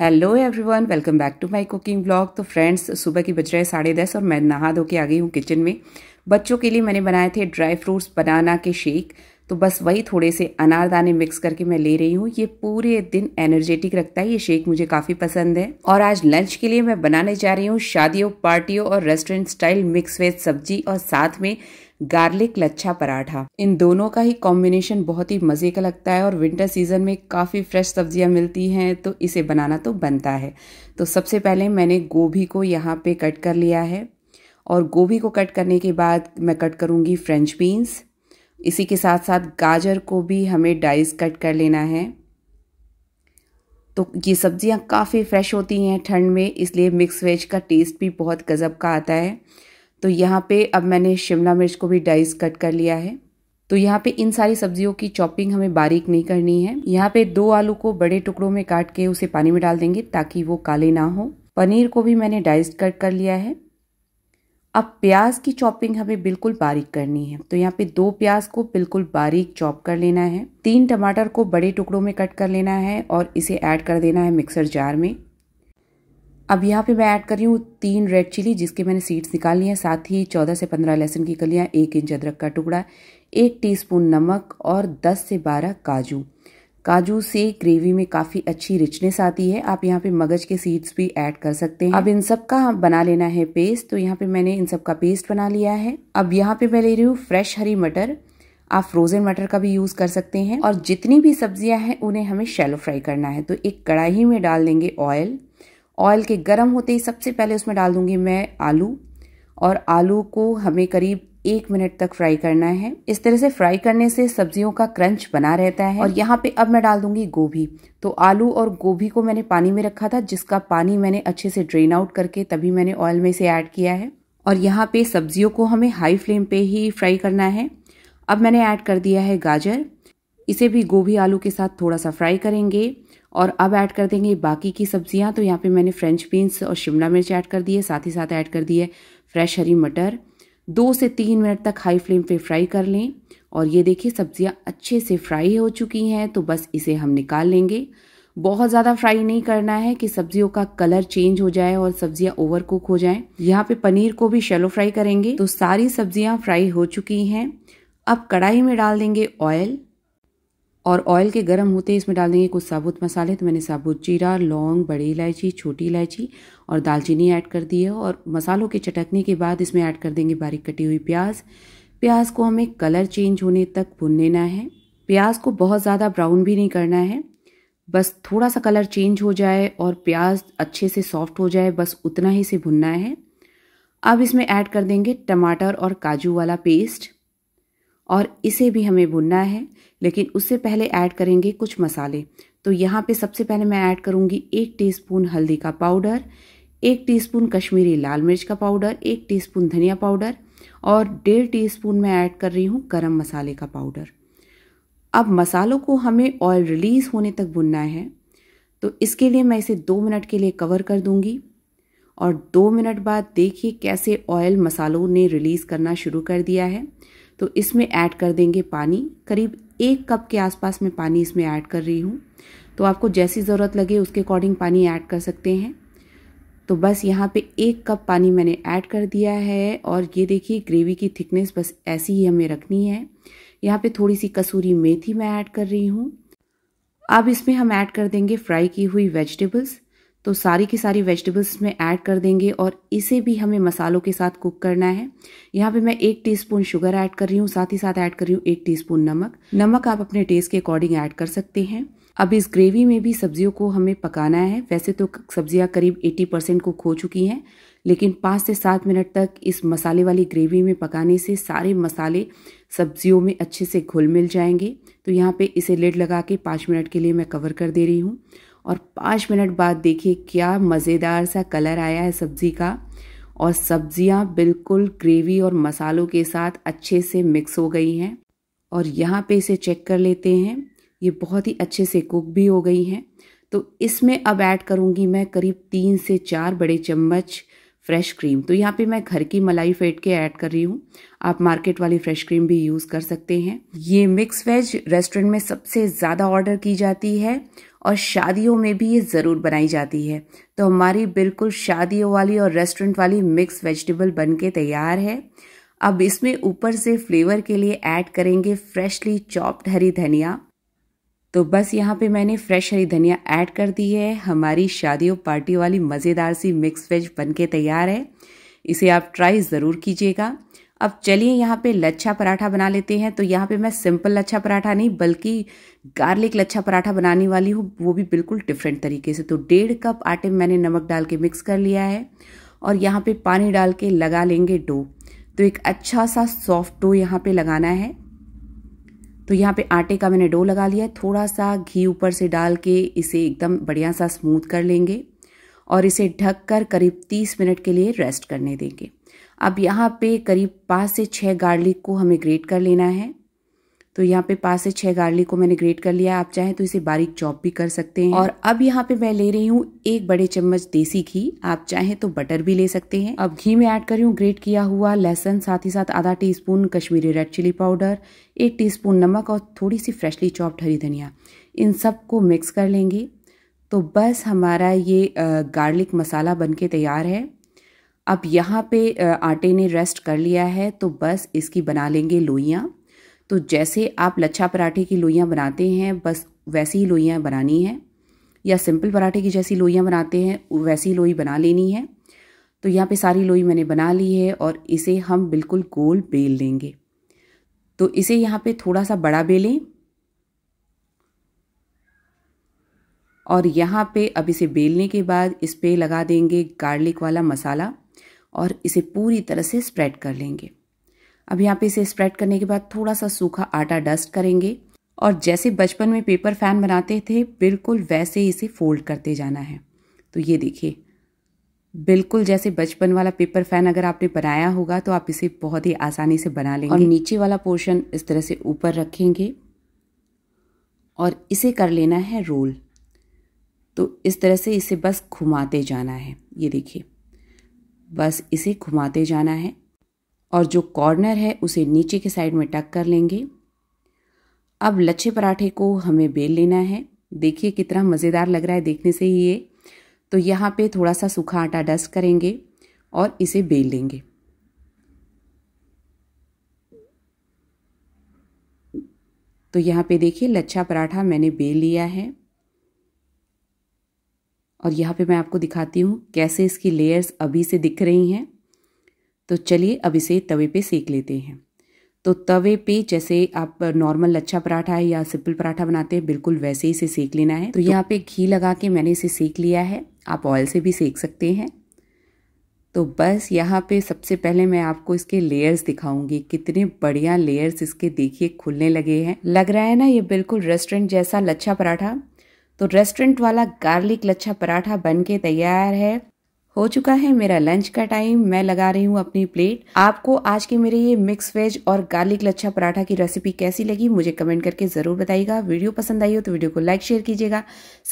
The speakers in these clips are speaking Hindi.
Hello everyone welcome back to my cooking blog तो फ्रेंड्स सुबह की बज रहे साढ़े दस और मैं नहा धो के आ गई हूँ किचन में बच्चों के लिए मैंने बनाए थे ड्राई फ्रूट्स बनाना के शेक तो बस वही थोड़े से अनारदाने मिक्स करके मैं ले रही हूँ ये पूरे दिन एनर्जेटिक रखता है ये शेक मुझे काफ़ी पसंद है और आज लंच के लिए मैं बनाने जा रही हूँ शादियों पार्टियों और रेस्टोरेंट स्टाइल मिक्स वेज सब्जी और साथ में गार्लिक लच्छा पराठा इन दोनों का ही कॉम्बिनेशन बहुत ही मज़े का लगता है और विंटर सीजन में काफ़ी फ्रेश सब्जियां मिलती हैं तो इसे बनाना तो बनता है तो सबसे पहले मैंने गोभी को यहाँ पे कट कर लिया है और गोभी को कट करने के बाद मैं कट करूँगी फ्रेंच बीन्स इसी के साथ साथ गाजर को भी हमें डाइस कट कर लेना है तो ये सब्ज़ियाँ काफ़ी फ्रेश होती हैं ठंड में इसलिए मिक्स वेज का टेस्ट भी बहुत गज़ब का आता है तो यहाँ पे अब मैंने शिमला मिर्च को भी डाइस कट कर लिया है तो यहाँ पे इन सारी सब्जियों की चॉपिंग हमें बारीक नहीं करनी है यहाँ पे दो आलू को बड़े टुकड़ों में काट के उसे पानी में डाल देंगे ताकि वो काले ना हो पनीर को भी मैंने डाइस कट कर लिया है अब प्याज की चॉपिंग हमें बिल्कुल बारीक करनी है तो यहाँ पे दो प्याज को बिल्कुल बारीक चॉप कर लेना है तीन टमाटर को बड़े टुकड़ों में कट कर लेना है और इसे ऐड कर देना है मिक्सर जार में अब यहाँ पे मैं ऐड कर रही हूँ तीन रेड चिली जिसके मैंने सीड्स निकाल लिए हैं साथ ही चौदह से पंद्रह लहसुन की कलियाँ एक इंच अदरक का टुकड़ा एक टीस्पून नमक और दस से बारह काजू काजू से ग्रेवी में काफ़ी अच्छी रिचनेस आती है आप यहाँ पे मगज के सीड्स भी ऐड कर सकते हैं अब इन सब का बना लेना है पेस्ट तो यहाँ पे मैंने इन सब का पेस्ट बना लिया है अब यहाँ पे मैं ले रही हूँ फ्रेश हरी मटर आप फ्रोजन मटर का भी यूज़ कर सकते हैं और जितनी भी सब्जियां हैं उन्हें हमें शैलो फ्राई करना है तो एक कढ़ाई में डाल देंगे ऑयल ऑयल के गर्म होते ही सबसे पहले उसमें डाल दूंगी मैं आलू और आलू को हमें करीब एक मिनट तक फ्राई करना है इस तरह से फ्राई करने से सब्जियों का क्रंच बना रहता है और यहाँ पे अब मैं डाल दूंगी गोभी तो आलू और गोभी को मैंने पानी में रखा था जिसका पानी मैंने अच्छे से ड्रेन आउट करके तभी मैंने ऑयल में इसे ऐड किया है और यहाँ पे सब्जियों को हमें हाई फ्लेम पे ही फ्राई करना है अब मैंने ऐड कर दिया है गाजर इसे भी गोभी आलू के साथ थोड़ा सा फ्राई करेंगे और अब ऐड कर देंगे बाकी की सब्जियां तो यहाँ पे मैंने फ्रेंच बीन्स और शिमला मिर्च ऐड कर दी है साथ ही साथ ऐड कर दी है फ्रेश हरी मटर दो से तीन मिनट तक हाई फ्लेम पे फ्राई कर लें और ये देखिए सब्जियां अच्छे से फ्राई हो चुकी हैं तो बस इसे हम निकाल लेंगे बहुत ज़्यादा फ्राई नहीं करना है कि सब्जियों का कलर चेंज हो जाए और सब्जियां ओवर कुक हो जाएं। यहाँ पे पनीर को भी शेलो फ्राई करेंगे तो सारी सब्जियां फ्राई हो चुकी हैं अब कढ़ाई में डाल देंगे ऑयल और ऑयल के गर्म होते ही इसमें डाल देंगे कुछ साबुत मसाले तो मैंने साबुत जीरा लौंग बड़ी इलायची छोटी इलायची और दालचीनी ऐड कर दी है और मसालों के चटकने के बाद इसमें ऐड कर देंगे बारीक कटी हुई प्याज प्याज को हमें कलर चेंज होने तक भुन लेना है प्याज को बहुत ज़्यादा ब्राउन भी नहीं करना है बस थोड़ा सा कलर चेंज हो जाए और प्याज अच्छे से सॉफ्ट हो जाए बस उतना ही से भुनना है अब इसमें ऐड कर देंगे टमाटर और काजू वाला पेस्ट और इसे भी हमें भुनना है लेकिन उससे पहले ऐड करेंगे कुछ मसाले तो यहाँ पे सबसे पहले मैं ऐड करूँगी एक टीस्पून हल्दी का पाउडर एक टीस्पून कश्मीरी लाल मिर्च का पाउडर एक टीस्पून धनिया पाउडर और डेढ़ टीस्पून मैं ऐड कर रही हूँ गरम मसाले का पाउडर अब मसालों को हमें ऑयल रिलीज़ होने तक भुनना है तो इसके लिए मैं इसे दो मिनट के लिए कवर कर दूँगी और दो मिनट बाद देखिए कैसे ऑयल मसालों ने रिलीज़ करना शुरू कर दिया है तो इसमें ऐड कर देंगे पानी करीब एक कप के आसपास मैं पानी इसमें ऐड कर रही हूँ तो आपको जैसी ज़रूरत लगे उसके अकॉर्डिंग पानी ऐड कर सकते हैं तो बस यहाँ पे एक कप पानी मैंने ऐड कर दिया है और ये देखिए ग्रेवी की थिकनेस बस ऐसी ही हमें रखनी है यहाँ पे थोड़ी सी कसूरी मेथी मैं ऐड कर रही हूँ अब इसमें हम ऐड कर देंगे फ्राई की हुई वेजिटेबल्स तो सारी की सारी वेजिटेबल्स में ऐड कर देंगे और इसे भी हमें मसालों के साथ कुक करना है यहाँ पे मैं एक टीस्पून शुगर ऐड कर रही हूँ साथ ही साथ ऐड कर रही हूँ एक टीस्पून नमक नमक आप अपने टेस्ट के अकॉर्डिंग ऐड कर सकते हैं अब इस ग्रेवी में भी सब्जियों को हमें पकाना है वैसे तो सब्जियाँ करीब 80 परसेंट को खो चुकी हैं लेकिन पाँच से सात मिनट तक इस मसाले वाली ग्रेवी में पकाने से सारे मसाले सब्जियों में अच्छे से घुल मिल जाएंगे तो यहाँ पे इसे लेड लगा के पाँच मिनट के लिए मैं कवर कर दे रही हूँ और पाँच मिनट बाद देखिए क्या मज़ेदार सा कलर आया है सब्ज़ी का और सब्जियां बिल्कुल ग्रेवी और मसालों के साथ अच्छे से मिक्स हो गई हैं और यहाँ पे इसे चेक कर लेते हैं ये बहुत ही अच्छे से कुक भी हो गई हैं तो इसमें अब ऐड करूँगी मैं करीब तीन से चार बड़े चम्मच फ्रेश क्रीम तो यहाँ पे मैं घर की मलाई फेंट के ऐड कर रही हूँ आप मार्केट वाली फ्रेश क्रीम भी यूज़ कर सकते हैं ये मिक्स वेज रेस्टोरेंट में सबसे ज़्यादा ऑर्डर की जाती है और शादियों में भी ये ज़रूर बनाई जाती है तो हमारी बिल्कुल शादियों वाली और रेस्टोरेंट वाली मिक्स वेजिटेबल बन के तैयार है अब इसमें ऊपर से फ्लेवर के लिए ऐड करेंगे फ्रेशली चॉप्ड हरी धनिया तो बस यहाँ पे मैंने फ्रेश हरी धनिया ऐड कर दी है हमारी शादियों पार्टी वाली मज़ेदार सी मिक्स वेज बन के तैयार है इसे आप ट्राई ज़रूर कीजिएगा अब चलिए यहाँ पे लच्छा पराठा बना लेते हैं तो यहाँ पे मैं सिंपल लच्छा पराठा नहीं बल्कि गार्लिक लच्छा पराठा बनाने वाली हूँ वो भी बिल्कुल डिफरेंट तरीके से तो डेढ़ कप आटे में मैंने नमक डाल के मिक्स कर लिया है और यहाँ पे पानी डाल के लगा लेंगे डो तो एक अच्छा सा सॉफ्ट डो यहाँ पे लगाना है तो यहाँ पे आटे का मैंने डो लगा लिया है थोड़ा सा घी ऊपर से डाल के इसे एकदम बढ़िया सा स्मूथ कर लेंगे और इसे ढककर करीब 30 मिनट के लिए रेस्ट करने देंगे अब यहाँ पे करीब पाँच से छः गार्लिक को हमें ग्रेट कर लेना है तो यहाँ पे पाँच से छः गार्लिक को मैंने ग्रेट कर लिया आप चाहें तो इसे बारीक चॉप भी कर सकते हैं और अब यहाँ पे मैं ले रही हूँ एक बड़े चम्मच देसी घी आप चाहें तो बटर भी ले सकते हैं अब घी में ऐड कर रही हूँ ग्रेट किया हुआ लहसन साथ ही साथ आधा teaspoon Kashmiri red chilli powder एक टी स्पून नमक और थोड़ी सी फ्रेशली चॉप्ड हरी धनिया इन सबको मिक्स कर लेंगे तो बस हमारा ये गार्लिक मसाला बनके तैयार है अब यहाँ पे आटे ने रेस्ट कर लिया है तो बस इसकी बना लेंगे लोइयाँ तो जैसे आप लच्छा पराठे की लोइयाँ बनाते हैं बस वैसी ही लोइयाँ बनानी हैं या सिंपल पराठे की जैसी लोइयाँ बनाते हैं वैसी लोई बना लेनी है तो यहाँ पे सारी लोई मैंने बना ली है और इसे हम बिल्कुल गोल बेल लेंगे तो इसे यहाँ पे थोड़ा सा बड़ा बेलें और यहाँ पे अब इसे बेलने के बाद इस पर लगा देंगे गार्लिक वाला मसाला और इसे पूरी तरह से स्प्रेड कर लेंगे अब यहाँ पे इसे स्प्रेड करने के बाद थोड़ा सा सूखा आटा डस्ट करेंगे और जैसे बचपन में पेपर फैन बनाते थे बिल्कुल वैसे इसे फोल्ड करते जाना है तो ये देखिए बिल्कुल जैसे बचपन वाला पेपर फैन अगर आपने बनाया होगा तो आप इसे बहुत ही आसानी से बना लेंगे और नीचे वाला पोर्शन इस तरह से ऊपर रखेंगे और इसे कर लेना है रोल तो इस तरह से इसे बस घुमाते जाना है ये देखिए बस इसे घुमाते जाना है और जो कॉर्नर है उसे नीचे के साइड में टक कर लेंगे अब लच्छे पराठे को हमें बेल लेना है देखिए कितना मज़ेदार लग रहा है देखने से ही ये तो यहाँ पे थोड़ा सा सूखा आटा डस्ट करेंगे और इसे बेल लेंगे तो यहाँ पे देखिए लच्छा पराठा मैंने बेल लिया है और यहाँ पे मैं आपको दिखाती हूँ कैसे इसकी लेयर्स अभी से दिख रही हैं तो चलिए अब इसे तवे पे सेक लेते हैं तो तवे पे जैसे आप नॉर्मल लच्छा पराठा है या सिंपल पराठा बनाते हैं बिल्कुल वैसे ही इसे सेक लेना है तो यहाँ पे घी लगा के मैंने इसे सेक लिया है आप ऑयल से भी सेक सकते हैं तो बस यहाँ पे सबसे पहले मैं आपको इसके लेयर्स दिखाऊंगी कितने बढ़िया लेयर्स इसके देखिए खुलने लगे हैं लग रहा है ना ये बिल्कुल रेस्टोरेंट जैसा लच्छा पराठा तो रेस्टोरेंट वाला गार्लिक लच्छा पराठा बन के तैयार है हो चुका है मेरा लंच का टाइम मैं लगा रही हूँ अपनी प्लेट आपको आज के मेरे ये मिक्स वेज और गार्लिक लच्छा पराठा की रेसिपी कैसी लगी मुझे कमेंट करके ज़रूर बताइएगा वीडियो पसंद आई हो तो वीडियो को लाइक शेयर कीजिएगा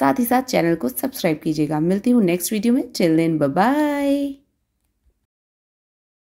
साथ ही साथ चैनल को सब्सक्राइब कीजिएगा मिलती हूँ नेक्स्ट वीडियो में चिल देन बाय